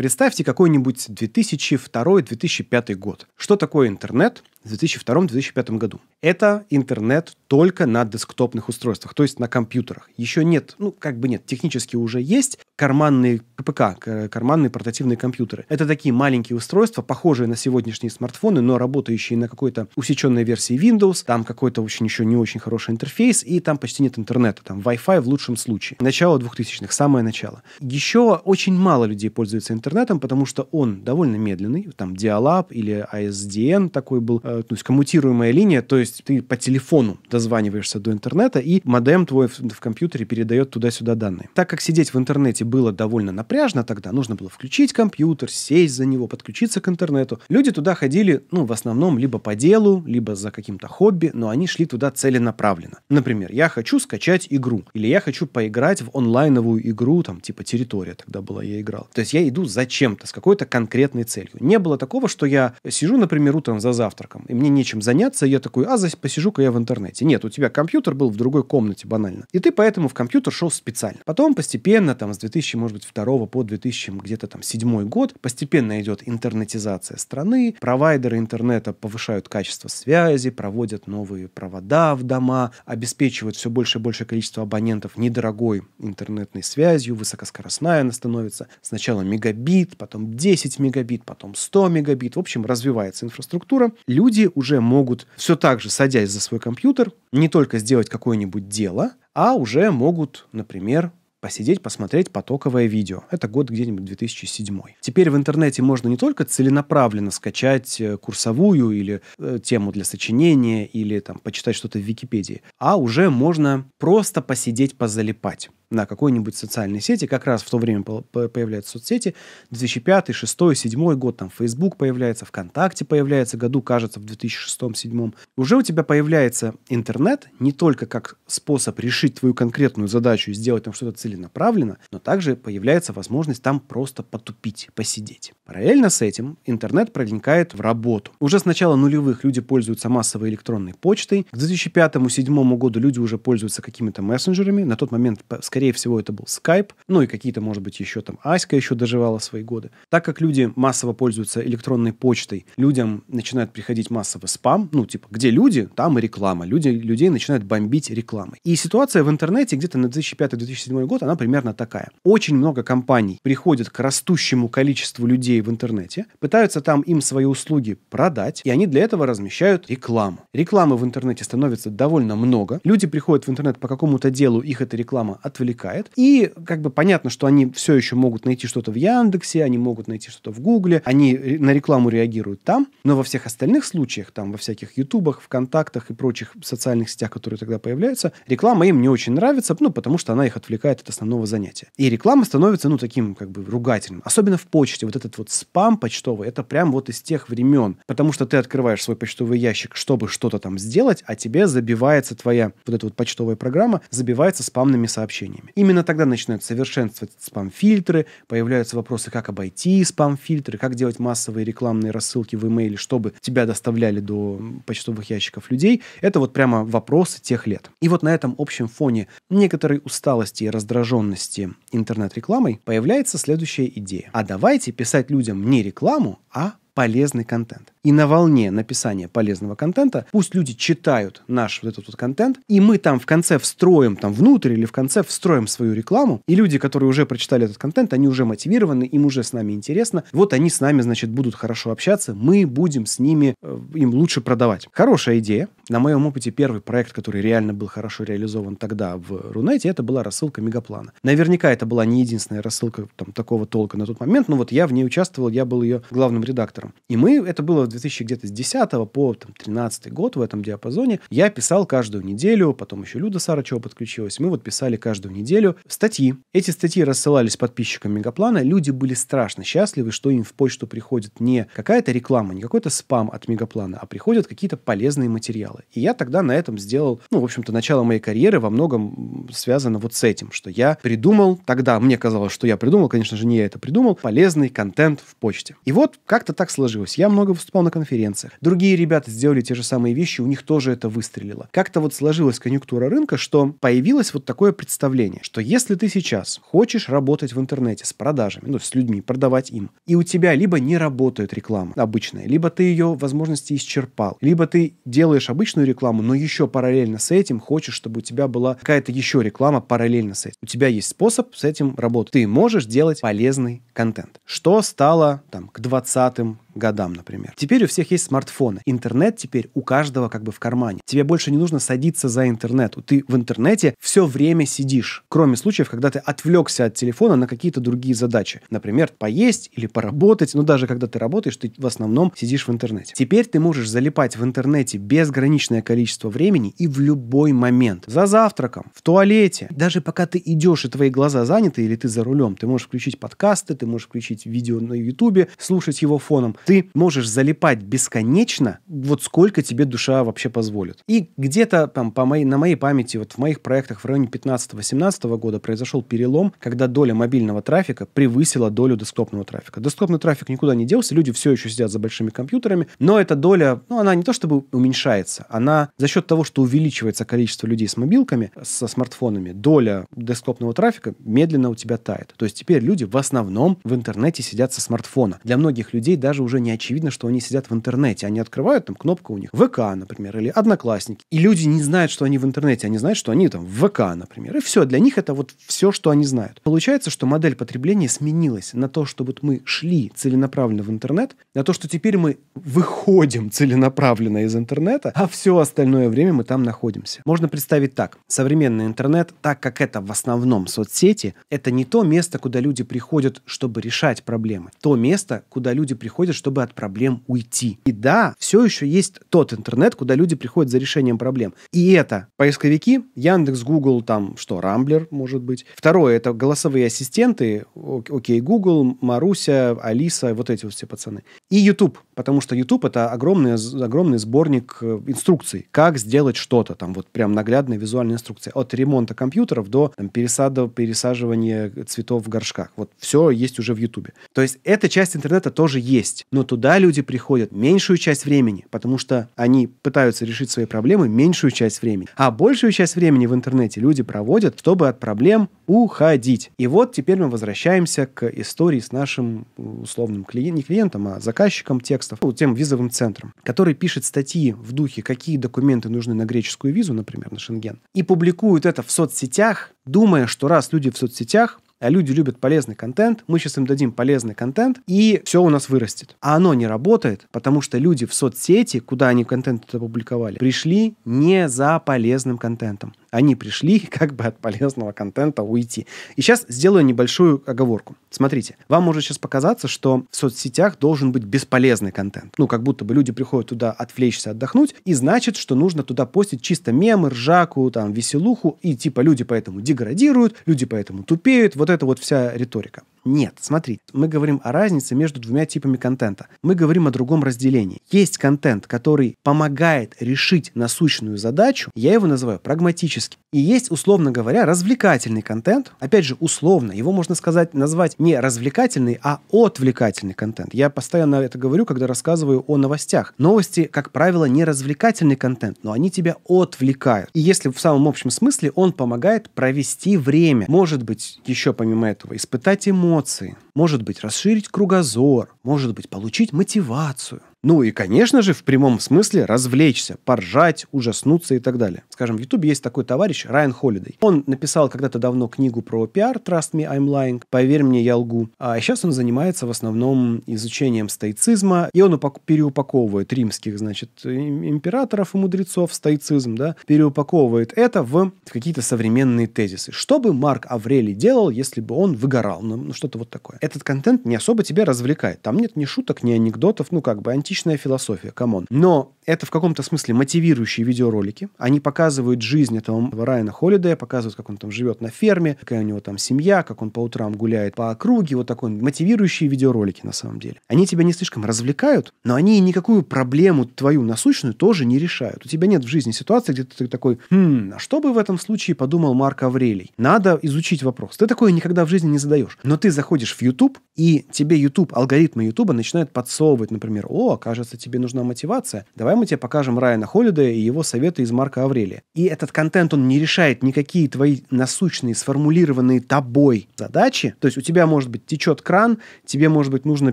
Представьте какой-нибудь 2002-2005 год. Что такое интернет в 2002-2005 году? Это интернет только на десктопных устройствах, то есть на компьютерах. Еще нет, ну как бы нет, технически уже есть карманные КПК, карманные портативные компьютеры. Это такие маленькие устройства, похожие на сегодняшние смартфоны, но работающие на какой-то усеченной версии Windows, там какой-то очень еще не очень хороший интерфейс, и там почти нет интернета, там Wi-Fi в лучшем случае. Начало 2000-х, самое начало. Еще очень мало людей пользуются интернетом, интернетом, потому что он довольно медленный, там Dialab или ISDN а такой был, э, то есть коммутируемая линия, то есть ты по телефону дозваниваешься до интернета, и модем твой в, в компьютере передает туда-сюда данные. Так как сидеть в интернете было довольно напряжно тогда, нужно было включить компьютер, сесть за него, подключиться к интернету. Люди туда ходили, ну, в основном, либо по делу, либо за каким-то хобби, но они шли туда целенаправленно. Например, я хочу скачать игру, или я хочу поиграть в онлайновую игру, там, типа территория тогда была, я играл. То есть я иду за зачем-то, с какой-то конкретной целью. Не было такого, что я сижу, например, утром за завтраком, и мне нечем заняться, и я такой, а посижу-ка я в интернете. Нет, у тебя компьютер был в другой комнате банально. И ты поэтому в компьютер шел специально. Потом постепенно, там, с 2000, может быть, 2 по 2000, где-то там, 7 год, постепенно идет интернетизация страны, провайдеры интернета повышают качество связи, проводят новые провода в дома, обеспечивают все больше и больше количество абонентов недорогой интернетной связью, высокоскоростная она становится. Сначала мегабит, мегабит, потом 10 мегабит, потом 100 мегабит. В общем, развивается инфраструктура. Люди уже могут все так же, садясь за свой компьютер, не только сделать какое-нибудь дело, а уже могут, например, посидеть, посмотреть потоковое видео. Это год где-нибудь 2007. Теперь в интернете можно не только целенаправленно скачать э, курсовую или э, тему для сочинения, или там почитать что-то в Википедии, а уже можно просто посидеть, позалипать на какой-нибудь социальной сети. Как раз в то время появляются соцсети. 2005, 2006, 2007 год там Facebook появляется, ВКонтакте появляется, году, кажется, в 2006-2007. Уже у тебя появляется интернет не только как способ решить твою конкретную задачу и сделать там что-то целенаправленно, целенаправленно, но также появляется возможность там просто потупить, посидеть. Параллельно с этим интернет проникает в работу. Уже с начала нулевых люди пользуются массовой электронной почтой. К 2005-2007 году люди уже пользуются какими-то мессенджерами. На тот момент, скорее всего, это был Skype. Ну и какие-то, может быть, еще там Аська еще доживала свои годы. Так как люди массово пользуются электронной почтой, людям начинает приходить массовый спам. Ну, типа, где люди, там и реклама. Люди, людей начинают бомбить рекламой. И ситуация в интернете где-то на 2005-2007 год работа, она примерно такая. Очень много компаний приходят к растущему количеству людей в интернете, пытаются там им свои услуги продать, и они для этого размещают рекламу. Рекламы в интернете становится довольно много. Люди приходят в интернет по какому-то делу, их эта реклама отвлекает. И как бы понятно, что они все еще могут найти что-то в Яндексе, они могут найти что-то в Гугле, они на рекламу реагируют там, но во всех остальных случаях, там во всяких Ютубах, ВКонтактах и прочих социальных сетях, которые тогда появляются, реклама им не очень нравится, ну, потому что она их отвлекает от основного занятия. И реклама становится, ну, таким как бы ругательным. Особенно в почте. Вот этот вот спам почтовый, это прям вот из тех времен. Потому что ты открываешь свой почтовый ящик, чтобы что-то там сделать, а тебе забивается твоя вот эта вот почтовая программа, забивается спамными сообщениями. Именно тогда начинают совершенствовать спам-фильтры, появляются вопросы, как обойти спам-фильтры, как делать массовые рекламные рассылки в имейле, чтобы тебя доставляли до почтовых ящиков людей. Это вот прямо вопросы тех лет. И вот на этом общем фоне некоторой усталости и раздражения зараженности интернет-рекламой появляется следующая идея. А давайте писать людям не рекламу, а полезный контент. И на волне написания полезного контента пусть люди читают наш вот этот вот контент, и мы там в конце встроим, там внутрь или в конце встроим свою рекламу, и люди, которые уже прочитали этот контент, они уже мотивированы, им уже с нами интересно, вот они с нами, значит, будут хорошо общаться, мы будем с ними, э, им лучше продавать. Хорошая идея. На моем опыте первый проект, который реально был хорошо реализован тогда в Рунете, это была рассылка Мегаплана. Наверняка это была не единственная рассылка там, такого толка на тот момент, но вот я в ней участвовал, я был ее главным редактором. И мы, это было в 2010 по там, 13 год в этом диапазоне, я писал каждую неделю, потом еще Люда Сарачева подключилась, мы вот писали каждую неделю статьи. Эти статьи рассылались подписчикам Мегаплана, люди были страшно счастливы, что им в почту приходит не какая-то реклама, не какой-то спам от Мегаплана, а приходят какие-то полезные материалы. И я тогда на этом сделал, ну, в общем-то, начало моей карьеры во многом связано вот с этим, что я придумал, тогда мне казалось, что я придумал, конечно же, не я это придумал, полезный контент в почте. И вот как-то так сложилось. Я много выступал на конференциях. Другие ребята сделали те же самые вещи, у них тоже это выстрелило. Как-то вот сложилась конъюнктура рынка, что появилось вот такое представление, что если ты сейчас хочешь работать в интернете с продажами, ну, с людьми, продавать им, и у тебя либо не работает реклама обычная, либо ты ее возможности исчерпал, либо ты делаешь обычную рекламу, но еще параллельно с этим хочешь, чтобы у тебя была какая-то еще реклама параллельно с этим. У тебя есть способ с этим работать. Ты можешь делать полезный контент. Что стало там к 20-м годам, например. Теперь у всех есть смартфоны. Интернет теперь у каждого как бы в кармане. Тебе больше не нужно садиться за интернет. Ты в интернете все время сидишь, кроме случаев, когда ты отвлекся от телефона на какие-то другие задачи. Например, поесть или поработать. Но ну, даже когда ты работаешь, ты в основном сидишь в интернете. Теперь ты можешь залипать в интернете безграничное количество времени и в любой момент. За завтраком, в туалете. Даже пока ты идешь и твои глаза заняты или ты за рулем, ты можешь включить подкасты, ты можешь включить видео на ютубе, слушать его фоном ты можешь залипать бесконечно, вот сколько тебе душа вообще позволит. И где-то там по моей, на моей памяти, вот в моих проектах в районе 15-18 года произошел перелом, когда доля мобильного трафика превысила долю десктопного трафика. Десктопный трафик никуда не делся, люди все еще сидят за большими компьютерами, но эта доля, ну, она не то чтобы уменьшается, она за счет того, что увеличивается количество людей с мобилками, со смартфонами, доля десктопного трафика медленно у тебя тает. То есть теперь люди в основном в интернете сидят со смартфона. Для многих людей даже уже уже не очевидно, что они сидят в интернете. Они открывают, там кнопку у них ВК, например, или Одноклассники. И люди не знают, что они в интернете, они знают, что они там в ВК, например. И все, для них это вот все, что они знают. Получается, что модель потребления сменилась на то, что вот мы шли целенаправленно в интернет, на то, что теперь мы выходим целенаправленно из интернета, а все остальное время мы там находимся. Можно представить так. Современный интернет, так как это в основном соцсети, это не то место, куда люди приходят, чтобы решать проблемы. То место, куда люди приходят, чтобы от проблем уйти. И да, все еще есть тот интернет, куда люди приходят за решением проблем. И это поисковики, Яндекс, Google, там что, Рамблер, может быть. Второе, это голосовые ассистенты, окей, Google, Маруся, Алиса, вот эти вот все пацаны. И YouTube, потому что YouTube это огромный, огромный сборник э, инструкций, как сделать что-то, там вот прям наглядная визуальная инструкция, от ремонта компьютеров до там, пересада, пересаживания цветов в горшках. Вот все есть уже в YouTube. То есть эта часть интернета тоже есть но туда люди приходят меньшую часть времени, потому что они пытаются решить свои проблемы меньшую часть времени. А большую часть времени в интернете люди проводят, чтобы от проблем уходить. И вот теперь мы возвращаемся к истории с нашим условным клиентом, не клиентом, а заказчиком текстов, ну, тем визовым центром, который пишет статьи в духе, какие документы нужны на греческую визу, например, на Шенген, и публикует это в соцсетях, думая, что раз люди в соцсетях а люди любят полезный контент, мы сейчас им дадим полезный контент, и все у нас вырастет. А оно не работает, потому что люди в соцсети, куда они контент это опубликовали, пришли не за полезным контентом они пришли как бы от полезного контента уйти. И сейчас сделаю небольшую оговорку. Смотрите, вам может сейчас показаться, что в соцсетях должен быть бесполезный контент. Ну, как будто бы люди приходят туда отвлечься, отдохнуть, и значит, что нужно туда постить чисто мемы, ржаку, там, веселуху, и типа люди поэтому деградируют, люди поэтому тупеют, вот это вот вся риторика. Нет, смотри, мы говорим о разнице между двумя типами контента. Мы говорим о другом разделении. Есть контент, который помогает решить насущную задачу, я его называю прагматически, И есть, условно говоря, развлекательный контент. Опять же, условно, его можно сказать, назвать не развлекательный, а отвлекательный контент. Я постоянно это говорю, когда рассказываю о новостях. Новости, как правило, не развлекательный контент, но они тебя отвлекают. И если в самом общем смысле, он помогает провести время. Может быть, еще помимо этого, испытать ему эмоции, может быть, расширить кругозор, может быть, получить мотивацию. Ну и, конечно же, в прямом смысле развлечься, поржать, ужаснуться и так далее. Скажем, в Ютубе есть такой товарищ Райан Холидей. Он написал когда-то давно книгу про пиар «Trust me, I'm lying», «Поверь мне, я лгу». А сейчас он занимается в основном изучением стоицизма, и он переупаковывает римских, значит, императоров и мудрецов, стоицизм, да, переупаковывает это в какие-то современные тезисы. Что бы Марк Аврелий делал, если бы он выгорал? Ну, ну что-то вот такое. Этот контент не особо тебя развлекает. Там нет ни шуток, ни анекдотов, ну, как бы анти романтичная философия, камон. Но это в каком-то смысле мотивирующие видеоролики. Они показывают жизнь этого Райана Холидея, показывают, как он там живет на ферме, какая у него там семья, как он по утрам гуляет по округе. Вот такой мотивирующие видеоролики на самом деле. Они тебя не слишком развлекают, но они никакую проблему твою насущную тоже не решают. У тебя нет в жизни ситуации, где ты такой, хм, а что бы в этом случае подумал Марк Аврелий? Надо изучить вопрос. Ты такое никогда в жизни не задаешь. Но ты заходишь в YouTube, и тебе YouTube, алгоритмы YouTube начинают подсовывать, например, о, кажется, тебе нужна мотивация, давай мы тебе покажем Райана Холлида и его советы из Марка Аврелия. И этот контент, он не решает никакие твои насущные, сформулированные тобой задачи. То есть у тебя, может быть, течет кран, тебе, может быть, нужно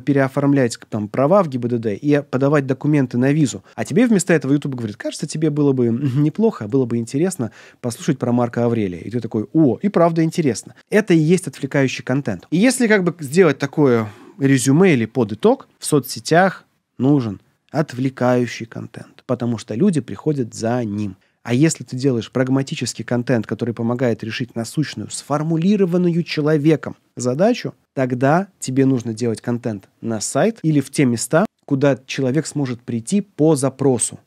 переоформлять там права в ГИБДД и подавать документы на визу. А тебе вместо этого YouTube говорит, кажется, тебе было бы неплохо, было бы интересно послушать про Марка Аврелия. И ты такой, о, и правда интересно. Это и есть отвлекающий контент. И если как бы сделать такое резюме или под итог, в соцсетях нужен отвлекающий контент, потому что люди приходят за ним. А если ты делаешь прагматический контент, который помогает решить насущную, сформулированную человеком задачу, тогда тебе нужно делать контент на сайт или в те места, куда человек сможет прийти по запросу.